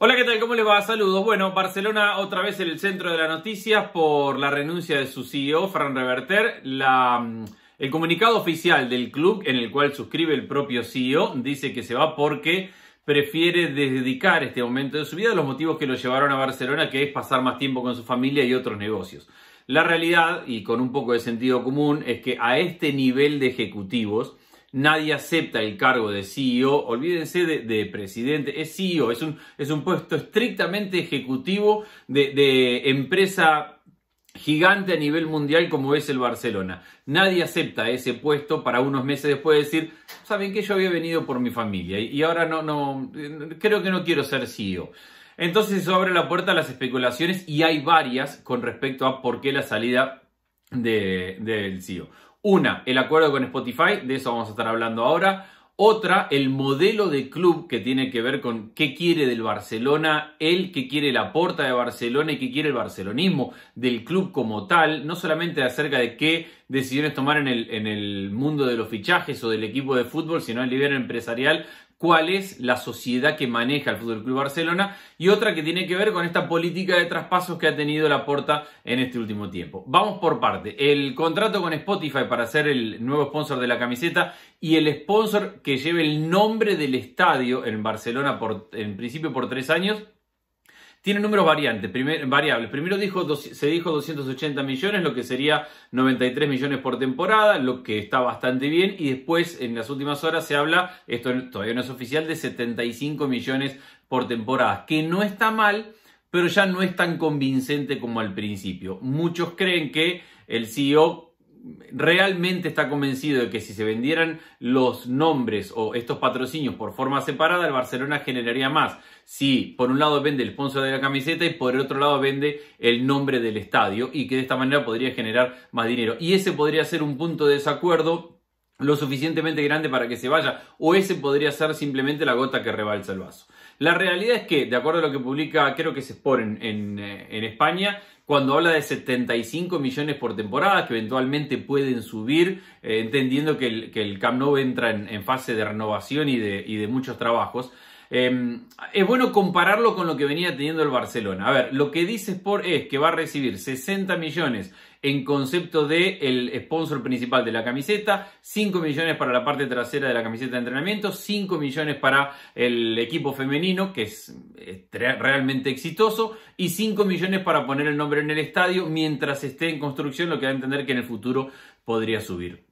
Hola, ¿qué tal? ¿Cómo les va? Saludos. Bueno, Barcelona otra vez en el centro de las noticias por la renuncia de su CEO, Fran Reverter. Mm, el comunicado oficial del club, en el cual suscribe el propio CEO, dice que se va porque prefiere dedicar este momento de su vida a los motivos que lo llevaron a Barcelona, que es pasar más tiempo con su familia y otros negocios. La realidad, y con un poco de sentido común, es que a este nivel de ejecutivos, nadie acepta el cargo de CEO, olvídense de, presidente, es CEO, es un, es un puesto estrictamente ejecutivo de, empresa gigante a nivel mundial como es el Barcelona. Nadie acepta ese puesto para unos meses después decir, saben que yo había venido por mi familia y ahora no, no, creo que no quiero ser CEO. Entonces eso abre la puerta a las especulaciones y hay varias con respecto a por qué la salida de, del CEO. Una, el acuerdo con Spotify, de eso vamos a estar hablando ahora. Otra, el modelo de club que tiene que ver con qué quiere del Barcelona, él que quiere la porta de Barcelona y qué quiere el barcelonismo del club como tal, no solamente acerca de qué decisiones tomar en el, mundo de los fichajes o del equipo de fútbol, sino el nivel empresarial, cuál es la sociedad que maneja el Fútbol Club Barcelona y otra que tiene que ver con esta política de traspasos que ha tenido la Porta en este último tiempo. Vamos por parte. El contrato con Spotify para ser el nuevo sponsor de la camiseta y el sponsor que lleve el nombre del estadio en Barcelona por, en principio por tres años tiene números variantes, primer, variables. Primero se dijo 280 millones, lo que sería 93 millones por temporada, lo que está bastante bien. Y después, en las últimas horas, se habla, esto todavía no es oficial, de 75 millones por temporada, que no está mal, pero ya no es tan convincente como al principio. Muchos creen que el CEO realmente está convencido de que si se vendieran los nombres o estos patrocinios por forma separada, el Barcelona generaría más. Si por un lado vende el sponsor de la camiseta y por el otro lado vende el nombre del estadio y que de esta manera podría generar más dinero. Y ese podría ser un punto de desacuerdo lo suficientemente grande para que se vaya, o ese podría ser simplemente la gota que rebalsa el vaso. La realidad es que, de acuerdo a lo que publica, creo que se expone eh, en España, cuando habla de 75 millones por temporada, que eventualmente pueden subir, eh, entendiendo que el, Camp Nou entra en, fase de renovación y de muchos trabajos. Em, es bueno compararlo con lo que venía teniendo el Barcelona. A ver, lo que dice Sport es que va a recibir 60 millones en concepto de el sponsor principal de la camiseta, 5 millones para la parte trasera de la camiseta de entrenamiento, 5 millones para el equipo femenino, que es, es realmente exitoso, y 5 millones para poner el nombre en el estadio mientras esté en construcción, lo que va a entender que en el futuro podría subir.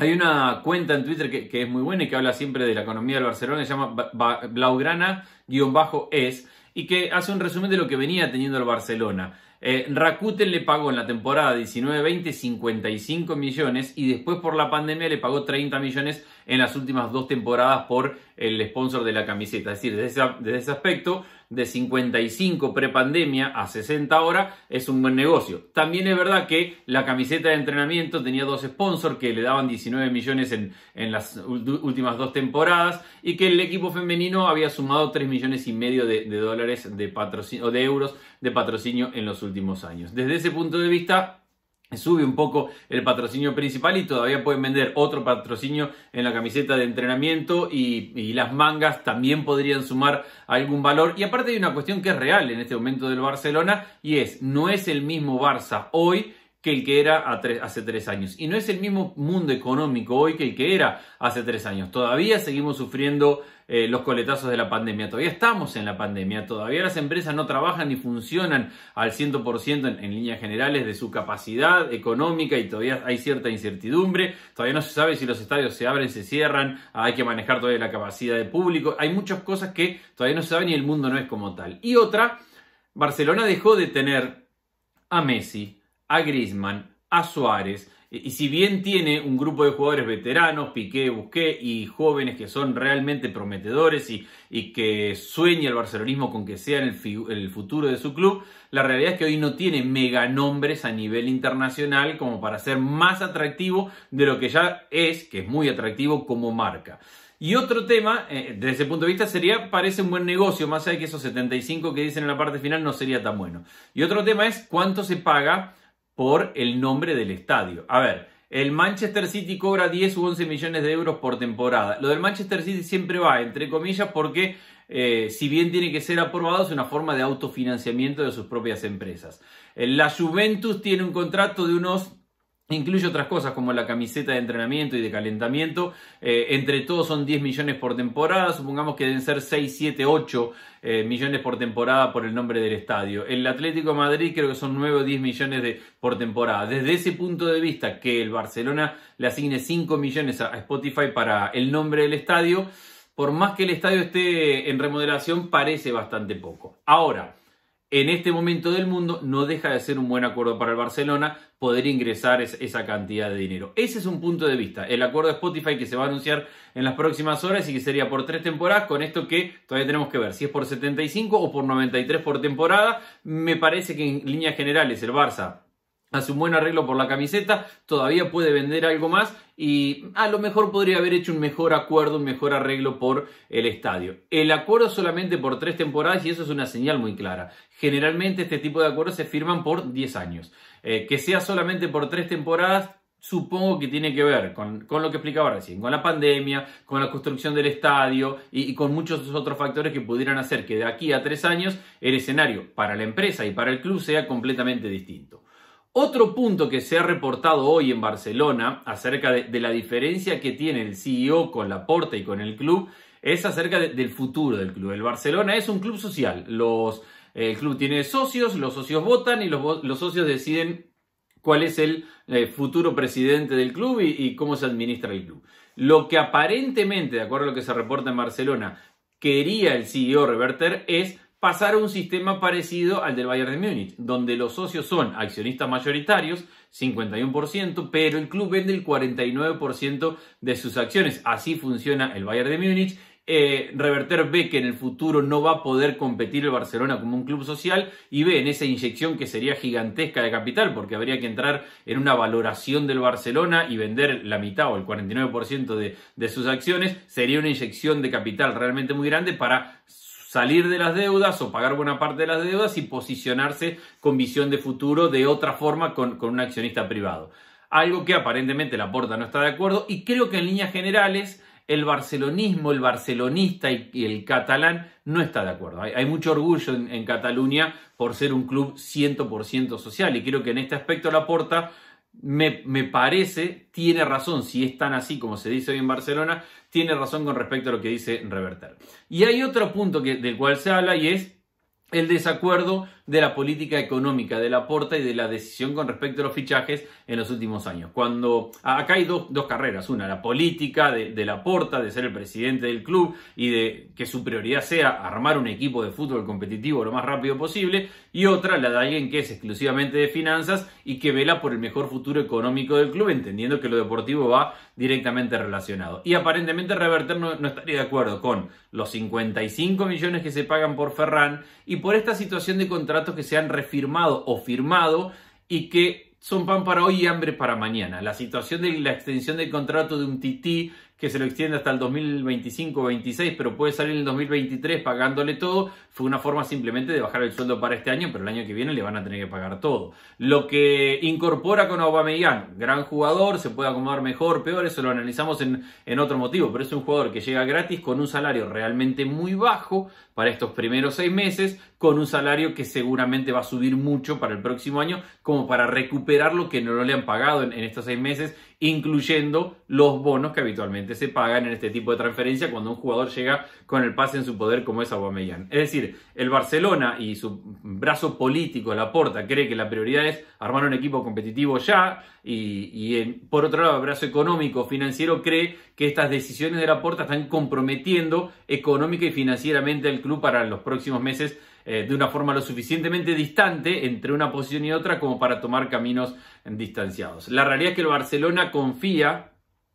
Hay una cuenta en Twitter que, es muy buena y que habla siempre de la economía del Barcelona, se llama Blaugrana-es, y que hace un resumen de lo que venía teniendo el Barcelona. Eh, Rakuten le pagó en la temporada 19-20 55 millones y después por la pandemia le pagó 30 millones en las últimas dos temporadas por el sponsor de la camiseta. Es decir, desde, ese aspecto, de 55 pre-pandemia a 60 ahora es un buen negocio. También es verdad que la camiseta de entrenamiento tenía dos sponsors que le daban 19 millones en, las últimas dos temporadas y que el equipo femenino había sumado 3 millones y medio de, de dólares de patrocinio, de euros de patrocinio en los últimos años. Desde ese punto de vista, sube un poco el patrocinio principal y todavía pueden vender otro patrocinio en la camiseta de entrenamiento y, las mangas también podrían sumar algún valor. Y aparte hay una cuestión que es real en este momento del Barcelona y es, no es el mismo Barça hoy que el que era hace tres años. Y no es el mismo mundo económico hoy que el que era hace tres años. Todavía seguimos sufriendo eh, los coletazos de la pandemia, todavía estamos en la pandemia, todavía las empresas no trabajan ni funcionan al 100% en, en líneas generales de su capacidad económica y todavía hay cierta incertidumbre, todavía no se sabe si los estadios se abren, se cierran, hay que manejar todavía la capacidad de público, hay muchas cosas que todavía no se saben y el mundo no es como tal. Y otra, Barcelona dejó de tener a Messi, a Grisman, a Suárez, y si bien tiene un grupo de jugadores veteranos, Piqué, Busqué y jóvenes que son realmente prometedores y, que sueña el barcelonismo con que sea el, futuro de su club, la realidad es que hoy no tiene meganombres a nivel internacional como para ser más atractivo de lo que ya es, que es muy atractivo como marca. Y otro tema, eh, desde ese punto de vista, sería, parece un buen negocio, más allá de que esos 75 que dicen en la parte final no sería tan bueno. Y otro tema es cuánto se paga por el nombre del estadio. A ver, el Manchester City cobra 10 u 11 millones de euros por temporada. Lo del Manchester City siempre va, entre comillas, porque eh, si bien tiene que ser aprobado, es una forma de autofinanciamiento de sus propias empresas. Eh, la Juventus tiene un contrato de unos Incluye otras cosas como la camiseta de entrenamiento y de calentamiento. Eh, entre todos son 10 millones por temporada. Supongamos que deben ser 6, 7, 8 millones por temporada por el nombre del estadio. El Atlético Madrid creo que son 9 o 10 millones de, por temporada. Desde ese punto de vista, que el Barcelona le asigne 5 millones a Spotify para el nombre del estadio, por más que el estadio esté en remodelación, parece bastante poco. Ahora, en este momento del mundo no deja de ser un buen acuerdo para el Barcelona poder ingresar esa cantidad de dinero. Ese es un punto de vista. El acuerdo de Spotify que se va a anunciar en las próximas horas y que sería por tres temporadas, con esto que todavía tenemos que ver si es por 75 o por 93 por temporada. Me parece que en líneas generales el Barça hace un buen arreglo por la camiseta, todavía puede vender algo más y a lo mejor podría haber hecho un mejor acuerdo, un mejor arreglo por el estadio. El acuerdo solamente por tres temporadas y eso es una señal muy clara. Generalmente este tipo de acuerdos se firman por 10 años. Eh, que sea solamente por tres temporadas supongo que tiene que ver con, lo que explicaba recién, con la pandemia, con la construcción del estadio y, con muchos otros factores que pudieran hacer que de aquí a tres años el escenario para la empresa y para el club sea completamente distinto. Otro punto que se ha reportado hoy en Barcelona acerca de, la diferencia que tiene el CEO con Porta y con el club es acerca del futuro del club. El Barcelona es un club social. el club tiene socios, los socios votan y los, socios deciden cuál es el eh, futuro presidente del club y, y, cómo se administra el club. Lo que aparentemente, de acuerdo a lo que se reporta en Barcelona, quería el CEO reverter es pasar a un sistema parecido al del Bayern de Múnich, donde los socios son accionistas mayoritarios, 51%, pero el club vende el 49% de sus acciones. Así funciona el Bayern de Múnich. Eh, Reverter ve que en el futuro no va a poder competir el Barcelona como un club social y ve en esa inyección que sería gigantesca de capital porque habría que entrar en una valoración del Barcelona y vender la mitad o el 49% de, de sus acciones sería una inyección de capital realmente muy grande para salir de las deudas o pagar buena parte de las deudas y posicionarse con visión de futuro de otra forma con, un accionista privado. Algo que aparentemente la Porta no está de acuerdo y creo que en líneas generales el barcelonismo, el barcelonista y el catalán no está de acuerdo. Hay, mucho orgullo en, en, Cataluña por ser un club 100% social y creo que en este aspecto la Porta me, parece, tiene razón, si es tan así como se dice hoy en Barcelona, tiene razón con respecto a lo que dice Reverter. Y hay otro punto que, del cual se habla y es el desacuerdo de la política económica de la porta y de la decisión con respecto a los fichajes en los últimos años. Cuando acá hay dos, carreras, una, la política de, de la porta, de ser el presidente del club y de que su prioridad sea armar un equipo de fútbol competitivo lo más rápido posible, y otra, la de alguien que es exclusivamente de finanzas y que vela por el mejor futuro económico del club, entendiendo que lo deportivo va directamente relacionado. Y aparentemente Reverter no, estaría de acuerdo con los 55 millones que se pagan por Ferran y por esta situación de contrato que se han refirmado o firmado y que son pan para hoy y hambre para mañana. La situación de la extensión del contrato de un tití que se lo extiende hasta el 2025-26, pero puede salir en el 2023 pagándole todo, fue una forma simplemente de bajar el sueldo para este año, pero el año que viene le van a tener que pagar todo. Lo que incorpora con Aubameyang, gran jugador, se puede acomodar mejor, peor, eso lo analizamos en, en otro motivo, pero es un jugador que llega gratis con un salario realmente muy bajo para estos primeros seis meses, con un salario que seguramente va a subir mucho para el próximo año, como para recuperar lo que no le han pagado en estos seis meses incluyendo los bonos que habitualmente se pagan en este tipo de transferencia cuando un jugador llega con el pase en su poder como es Aubameyang. Es decir, el Barcelona y su brazo político, Porta cree que la prioridad es armar un equipo competitivo ya y, por otro lado el brazo económico financiero cree que estas decisiones de Laporta están comprometiendo económica y financieramente al club para los próximos meses eh, de una forma lo suficientemente distante entre una posición y otra como para tomar caminos distanciados. La realidad es que el Barcelona confía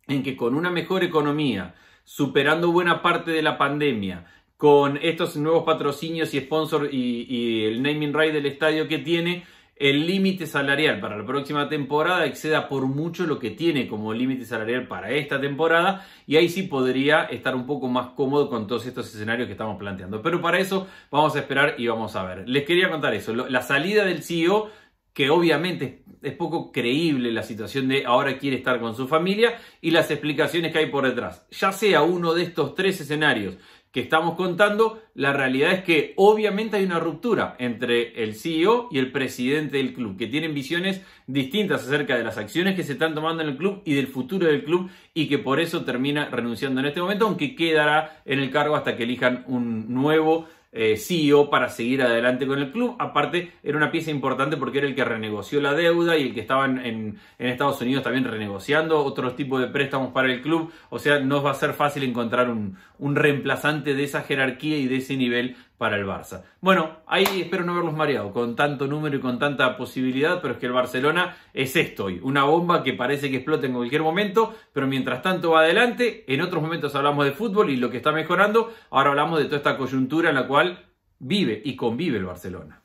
en que con una mejor economía, superando buena parte de la pandemia, con estos nuevos patrocinios y sponsor y, y el naming right del estadio que tiene, el límite salarial para la próxima temporada exceda por mucho lo que tiene como límite salarial para esta temporada y ahí sí podría estar un poco más cómodo con todos estos escenarios que estamos planteando. Pero para eso vamos a esperar y vamos a ver. Les quería contar eso, la salida del CEO que obviamente es poco creíble la situación de ahora quiere estar con su familia y las explicaciones que hay por detrás. Ya sea uno de estos tres escenarios, que estamos contando, la realidad es que obviamente hay una ruptura entre el CEO y el presidente del club, que tienen visiones distintas acerca de las acciones que se están tomando en el club y del futuro del club y que por eso termina renunciando en este momento, aunque quedará en el cargo hasta que elijan un nuevo eh, CEO para seguir adelante con el club. Aparte, era una pieza importante porque era el que renegoció la deuda y el que estaba en, Estados Unidos también renegociando otros tipos de préstamos para el club. O sea, no va a ser fácil encontrar un, un reemplazante de esa jerarquía y de ese nivel para el Barça. Bueno, ahí espero no haberlos mareado con tanto número y con tanta posibilidad, pero es que el Barcelona es esto hoy, una bomba que parece que explota en cualquier momento, pero mientras tanto va adelante, en otros momentos hablamos de fútbol y lo que está mejorando, ahora hablamos de toda esta coyuntura en la cual vive y convive el Barcelona.